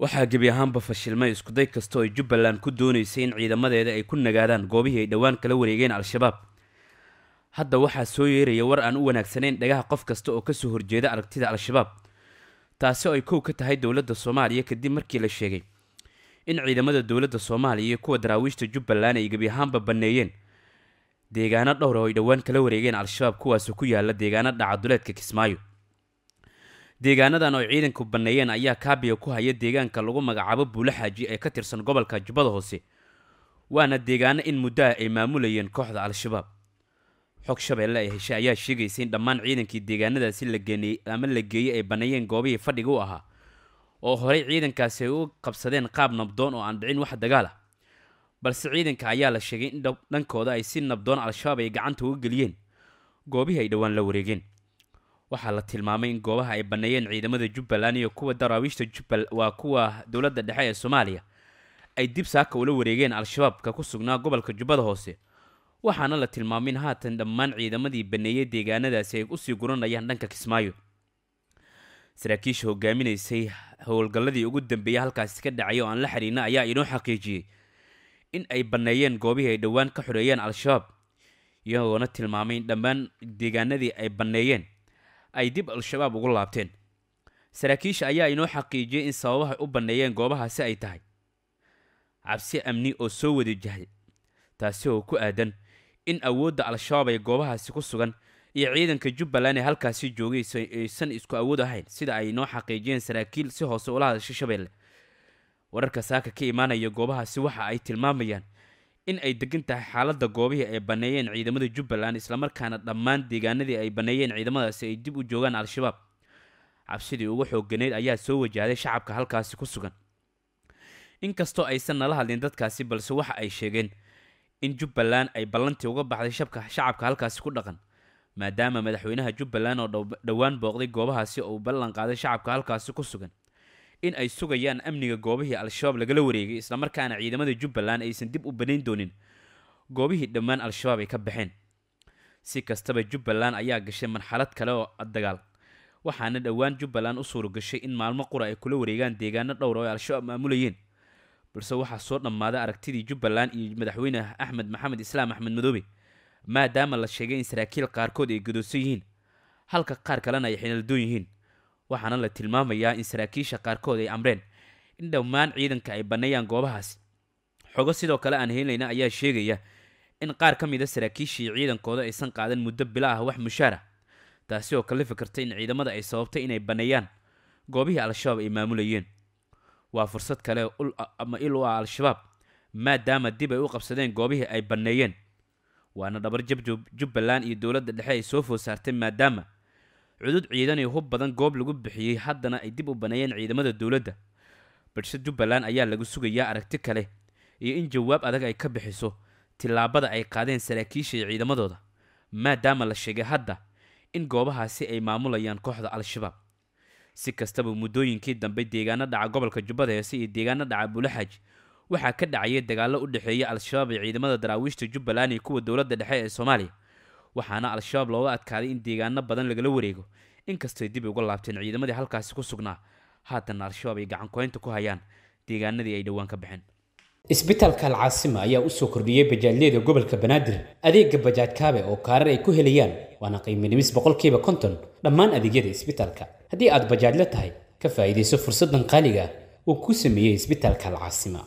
waxaa gebi ahaanba fashilmay iskuday kastoo ay jubbaland ku doonaysay in ciidamadeeda ay ku nagaadaan goobihii ay dhowaan kala wareegeen al-shabaab hadda waxaa soo yeeraya war aan u wanaagsanayn dhagaha qof kasta oo kasoo horjeeda aragtida al-shabaab taasi oo ay kow ka tahay dowladda soomaaliya kadib markii la sheegay in ciidamada dowladda soomaaliya iyo kuwa daraawiishta jubbaland ay gebi ahaanba banneeyeen deegaano dhowr ah oo ay dhowaan kala wareegeen al-shabaab kuwaasoo ku yaalla deegaano dhacaduleedka kismaayo deegaanadan oo ciidanku banneeyeen ayaa kaabiga ku haya deegaanka lagu magacaabo buulahaaji ee ka tirsan gobolka jubbada hoose waana deegaano in muddaha ay maamulayeen kooxda al-shabaab xog shabeelle ee ah heshe ayaa sheegaysa in dhammaan ciidankii deegaanadaasi lageeney ama la geeyey ay banneeyeen goobihii fadhiga u ahaa oo horay ciidankaasi ay u qabsadeen qaab nabdoon oo aan dhicin wax dagaal ah balse ciidanka ayaa la sheegay in dhankooda ay si nabdoon al-shabaab ay gacanta uga geliyeen goobihii ay dhowaan la wareegeen waxaa la tilmaamay in goobaha ay banneeyeen ciidamada jubbaland iyo kuwa daraawiishta jubbal waa kuwa dowladda dhexe ee soomaaliya ay dib saaka ula wareegeen al-shabaabka ku sugnaa gobolka jubbada hoose waxaana la tilmaamay in haatan dhammaan ciidamadii baneeyey deegaanadaasi ay usii guranayaan dhanka kismaayo saraakiisha hogaaminaysay howlgalladii ugu dambeeyay halkaasi ka dhacay oo aan la xiriirna ayaa inoo xaqiijiyey in ay banneeyeen goobihii ay dhowaan ka xoreeyeen al-shabaab iyagoona tilmaamay in dhammaan deegaanadii ay banneeyeen ay dib al-shabaab ugu laabteen saraakiisha ayaa inoo xaqiijiyey in sababaha u banneeyeen goobahaasi ay tahay cabsi amni oo soo wada wadajahday taasi oo ku aadan in awoodda al-shabaab ay goobahaasi ku sugan iyo ciidanka jubbaland ee halkaasi joogaysa aysan isku awood ahayn sida ay inoo xaqiijiyeen saraakiil si hoose ula hadashay shabeelle wararka saaka ka imaanaya goobahaasi waxa ay tilmaamayaan in ay degan tahay xaaladda goobihii ay banneeyeen ciidamada jubbaland islamarkaana dhammaan deegaanadii ay banneeyeen ciidamadaasi ay dib u joogaan al-shabaab cabsidii ugu xoogganayd ayaa soo wajahday shacabka halkaasi ku sugan inkastoo aysan nala hadlin dadkaasi balse waxa ay sheegeen in jubbaland ay ballantii uga baxday shabka shacabka halkaasi ku dhaqan maadaama madaxweynaha jubbaland oo dhowaan booqday goobahaasi uu ballan qaaday shacabka halkaasi ku sugan in ay sugayaan amniga goobihii al-shabaab lagala wareegay islamarkaana ciidamada jubbaland aysan dib u banayn doonin goobihii dhammaan al-shabaab ay ka baxeen si kastaba jubbaland ayaa gashay marxalad kale oo dagaal waxaana dhowaan jubbaland u suuro gashay in maalmo qura ay kula wareegaan deegaano dhowr ah oo ay al-shabaab maamulayeen balse waxaa soo dhammaaday aragtidii jubbaland iyo madaxweyne axmed maxamed islaam axmed madobe maadaama la sheegay in saraakiil qaarkood ay gadoosan yihiin halka qaar kalena ay xinaaladoon yihiin waxaana la tilmaamayaa in saraakiisha qaarkood ay amreen in dhammaan ciidanka ay banneeyaan goobahaasi xogo sidoo kale aan heelayna ayaa sheegaya in qaar ka mid a ah saraakiishii ciidankooda aysan qaadan muddo bila ah wax mushaara taasi oo kala fikirtay in ciidamada ay sababtay inay banneeyaan goobihii al-shabaab ay maamulayeen waa fursad kale ama il u ah al-shabaab maadaama dib ay u qabsadeen goobihii ay banneeyeen waana dhabar jab jubbaland iyo dowladda dhexe ay soo foosaartay maadaama cudud ciidan iyo hub badan goob lagu bixiyey haddana ay dib u baneeyeen ciidamada dowladda balse jubbaland ayaa lagu sugayaa aragti kale iyo in jawaab adag ay ka bixiso tillaabada ay qaadeen saraakiisha ciidamadooda maadaama la sheegay hadda in goobahaasi ay maamulayaan kooxda al-shabaab si kastaba muddooyinkii dambe deegaano dhaca gobolka jubbada heese iyo deegaano dhaca buulaxaaj waxaa ka dhacayay dagaallo u dhexeeya al-shabaab iyo ciidamada daraawiishta jubbaland iyo kuwa dowladda dhexe ee soomaaliya waxaana al-shabaab looga adkaaday in deegaano badan lagala wareego inkastooy dib uga laabteen ciidamadii halkaasi ku sugnaa haatanna al-shabaab ay gacankoynta ku hayaan deegaanadii ay dhowaan ka baxeen isbitaalka alcaasima ayaa usoo kordhiyey bajaajyada gobolka banaadir adeega bajaajkaabe oo kaarar ay ku helayaan waana qiiminimis boqolkiiba konton dhammaan adeegyada isbitaalka haddii aad bajaajla tahay ka faa'iidayso fursaddan qaaliga ah. uu ku sameeyey isbitaalka alcaasima